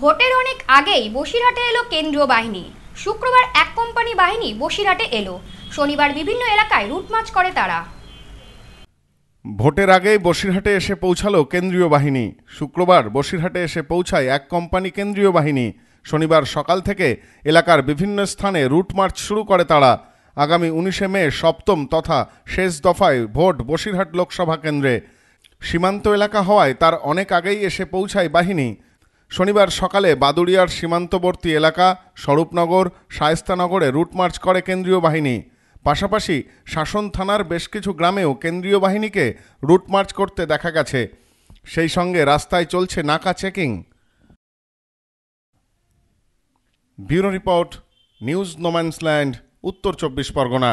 ভোটের অনেক আগেই বসিরহাটে এলো কেন্দ্রীয় বাহিনী শুক্রবার এক কোম্পানি বাহিনী বসিরহাটে এলো শনিবার বিভিন্ন এলাকায় রুট মার্চ করে তারা ভোটের আগেই বসিরহাটে এসে পৌঁছালো কেন্দ্রীয় বাহিনী শুক্রবার বসিরহাটে এসে পৌঁছায় এক কোম্পানি কেন্দ্রীয় বাহিনী শনিবার সকাল থেকে এলাকার বিভিন্ন স্থানে রুট মার্চ শুরু করে তারা আগামী উনিশে মে সপ্তম তথা শেষ দফায় ভোট বসিরহাট লোকসভা কেন্দ্রে সীমান্ত এলাকা হওয়ায় তার অনেক আগেই এসে পৌঁছায় বাহিনী শনিবার সকালে বাদুড়িয়ার সীমান্তবর্তী এলাকা স্বরূপনগর শায়স্তানগরে রুটমার্চ করে কেন্দ্রীয় বাহিনী পাশাপাশি শাসন থানার বেশ কিছু গ্রামেও কেন্দ্রীয় বাহিনীকে রুটমার্চ করতে দেখা গেছে সেই সঙ্গে রাস্তায় চলছে নাকা checking bureau report news no man's land Uttar Chabbish Pargana